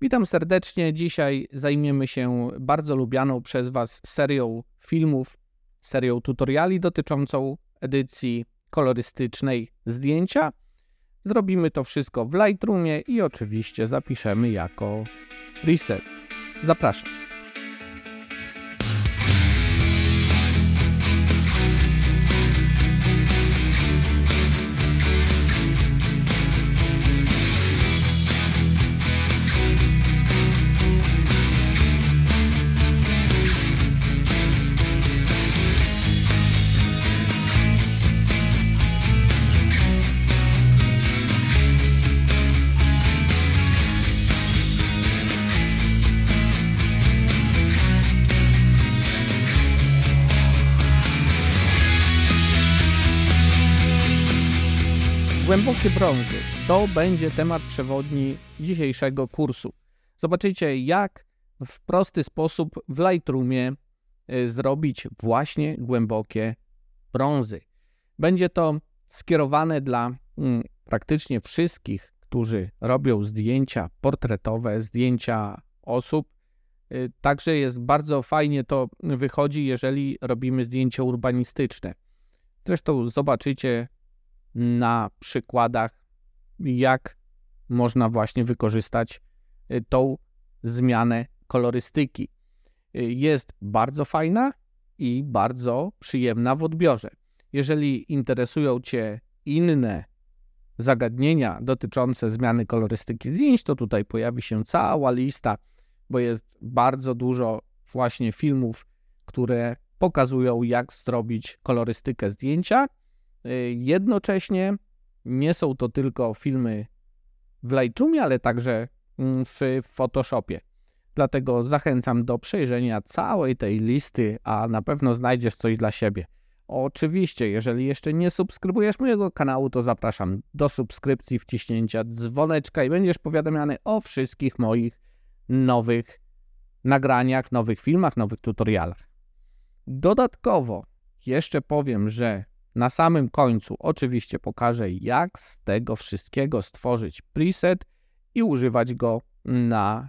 Witam serdecznie. Dzisiaj zajmiemy się bardzo lubianą przez Was serią filmów, serią tutoriali dotyczącą edycji kolorystycznej zdjęcia. Zrobimy to wszystko w Lightroomie i oczywiście zapiszemy jako reset. Zapraszam. Głębokie brązy to będzie temat przewodni dzisiejszego kursu. Zobaczycie, jak w prosty sposób w Lightroomie y, zrobić właśnie głębokie brązy. Będzie to skierowane dla mm, praktycznie wszystkich, którzy robią zdjęcia portretowe, zdjęcia osób. Y, także jest bardzo fajnie to wychodzi, jeżeli robimy zdjęcia urbanistyczne. Zresztą zobaczycie na przykładach, jak można właśnie wykorzystać y, tą zmianę kolorystyki. Y, jest bardzo fajna i bardzo przyjemna w odbiorze. Jeżeli interesują Cię inne zagadnienia dotyczące zmiany kolorystyki zdjęć, to tutaj pojawi się cała lista, bo jest bardzo dużo właśnie filmów, które pokazują, jak zrobić kolorystykę zdjęcia. Y, jednocześnie nie są to tylko filmy w Lightroomie, ale także mm, w Photoshopie. Dlatego zachęcam do przejrzenia całej tej listy, a na pewno znajdziesz coś dla siebie. Oczywiście, jeżeli jeszcze nie subskrybujesz mojego kanału, to zapraszam do subskrypcji, wciśnięcia dzwoneczka i będziesz powiadamiany o wszystkich moich nowych nagraniach, nowych filmach, nowych tutorialach. Dodatkowo jeszcze powiem, że na samym końcu oczywiście pokażę, jak z tego wszystkiego stworzyć preset i używać go na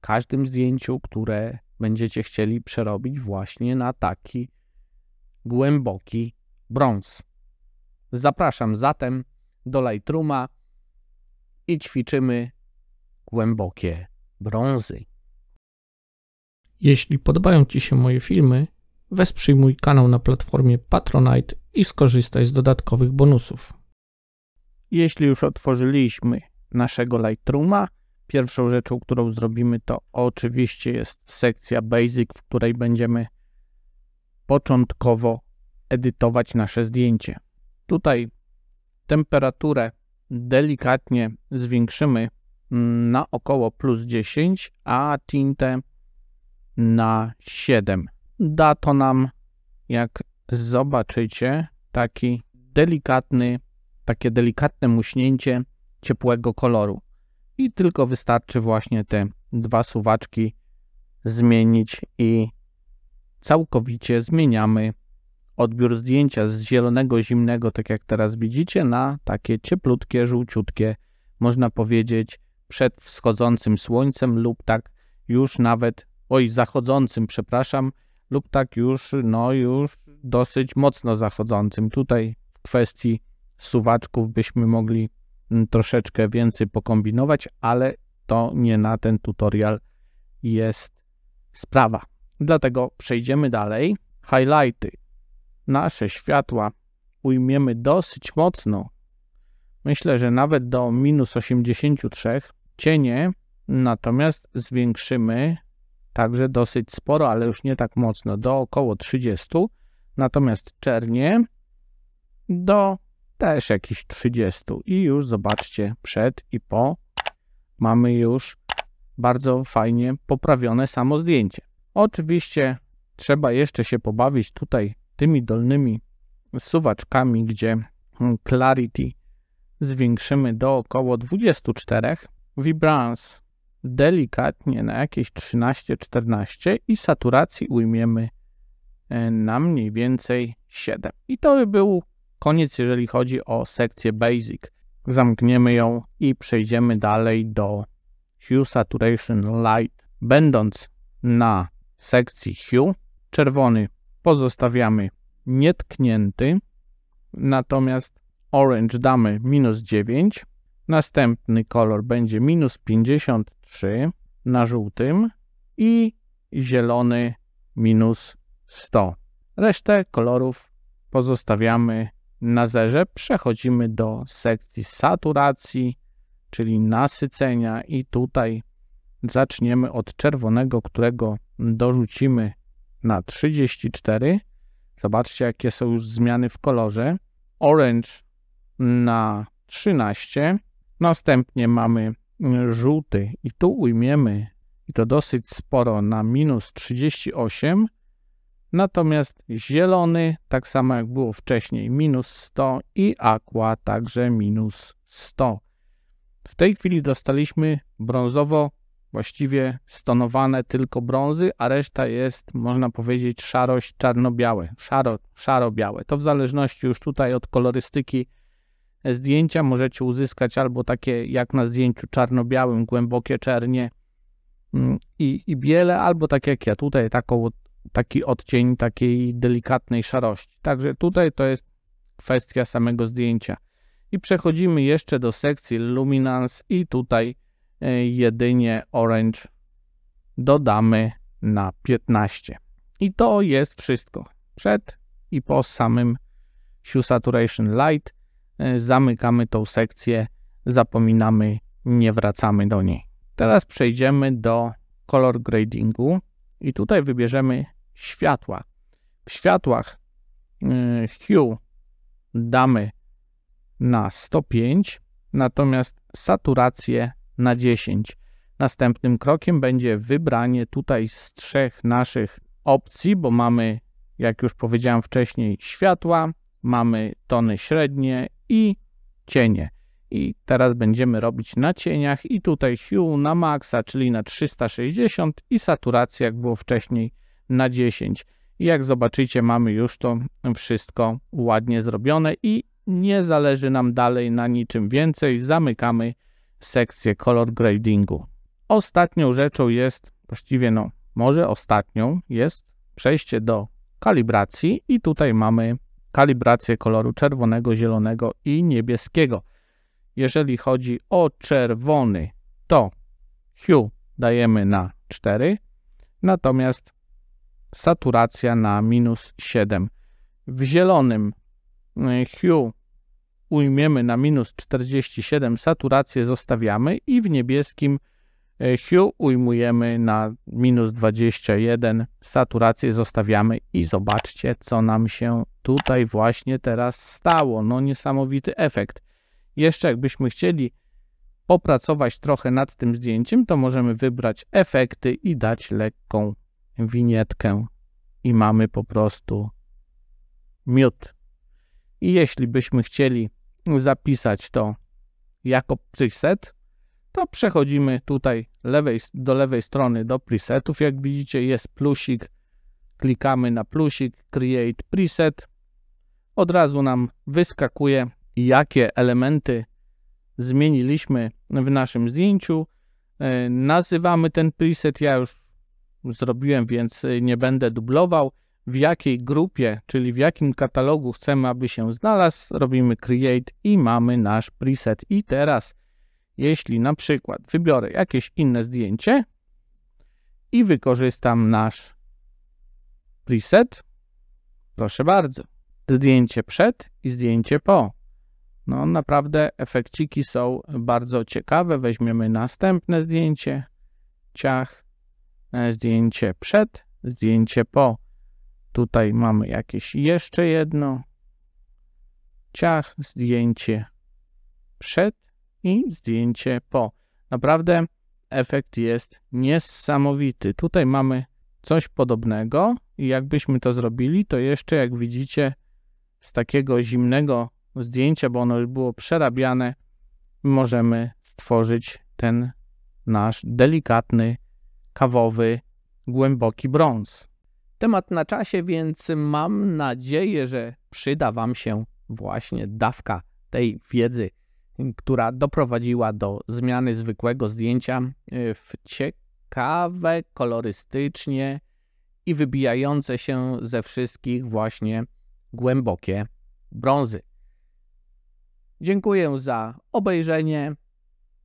każdym zdjęciu, które będziecie chcieli przerobić właśnie na taki głęboki brąz. Zapraszam zatem do Lightrooma i ćwiczymy głębokie brązy. Jeśli podobają Ci się moje filmy, wesprzyj mój kanał na platformie Patronite i skorzystaj z dodatkowych bonusów. Jeśli już otworzyliśmy naszego Lightrooma, pierwszą rzeczą, którą zrobimy, to oczywiście jest sekcja Basic, w której będziemy początkowo edytować nasze zdjęcie. Tutaj temperaturę delikatnie zwiększymy mm, na około plus 10, a tintę na 7. Da to nam, jak zobaczycie taki delikatny, takie delikatne muśnięcie ciepłego koloru. I tylko wystarczy właśnie te dwa suwaczki zmienić i całkowicie zmieniamy odbiór zdjęcia z zielonego, zimnego, tak jak teraz widzicie, na takie cieplutkie, żółciutkie, można powiedzieć, przed wschodzącym słońcem lub tak już nawet, oj, zachodzącym, przepraszam, lub tak już, no już dosyć mocno zachodzącym. Tutaj w kwestii suwaczków byśmy mogli mm, troszeczkę więcej pokombinować, ale to nie na ten tutorial jest sprawa. Dlatego przejdziemy dalej. Highlighty. Nasze światła ujmiemy dosyć mocno. Myślę, że nawet do minus 83. Cienie natomiast zwiększymy także dosyć sporo, ale już nie tak mocno, do około 30 Natomiast czernie do też jakichś 30. I już zobaczcie, przed i po mamy już bardzo fajnie poprawione samo zdjęcie. Oczywiście trzeba jeszcze się pobawić tutaj tymi dolnymi suwaczkami, gdzie clarity zwiększymy do około 24, vibrance delikatnie na jakieś 13-14 i saturacji ujmiemy E, na mniej więcej 7. I to by był koniec, jeżeli chodzi o sekcję Basic. Zamkniemy ją i przejdziemy dalej do Hue Saturation Light. Będąc na sekcji Hue, czerwony pozostawiamy nietknięty, natomiast orange damy minus 9, następny kolor będzie minus 53 na żółtym i zielony minus 100. Resztę kolorów pozostawiamy na zerze. Przechodzimy do sekcji saturacji, czyli nasycenia i tutaj zaczniemy od czerwonego, którego dorzucimy na 34. Zobaczcie, jakie są już zmiany w kolorze. Orange na 13. Następnie mamy żółty i tu ujmiemy, i to dosyć sporo, na minus 38. Natomiast zielony, tak samo jak było wcześniej, minus 100 i aqua także minus 100. W tej chwili dostaliśmy brązowo, właściwie stonowane tylko brązy, a reszta jest, można powiedzieć, szarość czarno-białe, szaro, szaro-białe. To w zależności już tutaj od kolorystyki zdjęcia możecie uzyskać albo takie jak na zdjęciu czarno-białym, głębokie czernie mm, i, i biele, albo tak jak ja tutaj, taką taki odcień takiej delikatnej szarości. Także tutaj to jest kwestia samego zdjęcia. I przechodzimy jeszcze do sekcji Luminance i tutaj e, jedynie Orange dodamy na 15. I to jest wszystko. Przed i po samym Hue Saturation Light e, zamykamy tą sekcję, zapominamy, nie wracamy do niej. Teraz przejdziemy do color gradingu i tutaj wybierzemy światła. W światłach y, Hue damy na 105, natomiast saturację na 10. Następnym krokiem będzie wybranie tutaj z trzech naszych opcji, bo mamy, jak już powiedziałem wcześniej, światła, mamy tony średnie i cienie. I teraz będziemy robić na cieniach i tutaj hue na maksa, czyli na 360 i saturację jak było wcześniej, na 10. jak zobaczycie, mamy już to wszystko ładnie zrobione i nie zależy nam dalej na niczym więcej. Zamykamy sekcję color gradingu. Ostatnią rzeczą jest, właściwie no, może ostatnią, jest przejście do kalibracji i tutaj mamy kalibrację koloru czerwonego, zielonego i niebieskiego. Jeżeli chodzi o czerwony, to hue dajemy na 4, natomiast saturacja na minus 7. W zielonym e, hue ujmiemy na minus 47, saturację zostawiamy i w niebieskim e, hue ujmujemy na minus 21, saturację zostawiamy i zobaczcie, co nam się tutaj właśnie teraz stało. No niesamowity efekt. Jeszcze jakbyśmy chcieli popracować trochę nad tym zdjęciem, to możemy wybrać efekty i dać lekką winietkę i mamy po prostu miód. I jeśli byśmy chcieli zapisać to jako preset, to przechodzimy tutaj lewej, do lewej strony do presetów. Jak widzicie jest plusik, klikamy na plusik Create Preset. Od razu nam wyskakuje, jakie elementy zmieniliśmy w naszym zdjęciu. E, nazywamy ten preset, ja już zrobiłem, więc y, nie będę dublował. W jakiej grupie, czyli w jakim katalogu chcemy, aby się znalazł, robimy create i mamy nasz preset. I teraz, jeśli na przykład wybiorę jakieś inne zdjęcie i wykorzystam nasz preset, proszę bardzo, zdjęcie przed i zdjęcie po. No naprawdę efekciki są bardzo ciekawe. Weźmiemy następne zdjęcie, ciach, E, zdjęcie przed, zdjęcie po. Tutaj mamy jakieś jeszcze jedno. Ciach, zdjęcie przed i zdjęcie po. Naprawdę efekt jest niesamowity. Tutaj mamy coś podobnego i jakbyśmy to zrobili, to jeszcze jak widzicie z takiego zimnego zdjęcia, bo ono już było przerabiane, możemy stworzyć ten nasz delikatny kawowy głęboki brąz. Temat na czasie, więc mam nadzieję, że przyda Wam się właśnie dawka tej wiedzy, która doprowadziła do zmiany zwykłego zdjęcia y, w ciekawe, kolorystycznie i wybijające się ze wszystkich właśnie głębokie brązy. Dziękuję za obejrzenie.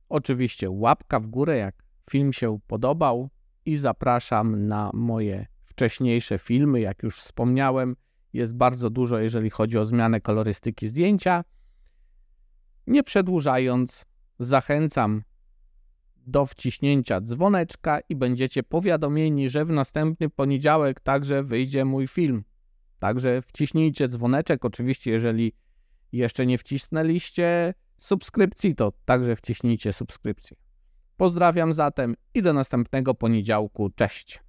Oczywiście łapka w górę, jak film się podobał i zapraszam na moje wcześniejsze filmy. Jak już wspomniałem, jest bardzo dużo, jeżeli chodzi o zmianę kolorystyki zdjęcia. Nie przedłużając, zachęcam do wciśnięcia dzwoneczka i będziecie powiadomieni, że w następny poniedziałek także wyjdzie mój film. Także wciśnijcie dzwoneczek. Oczywiście, jeżeli jeszcze nie wcisnęliście subskrypcji, to także wciśnijcie subskrypcję. Pozdrawiam zatem i do następnego poniedziałku. Cześć.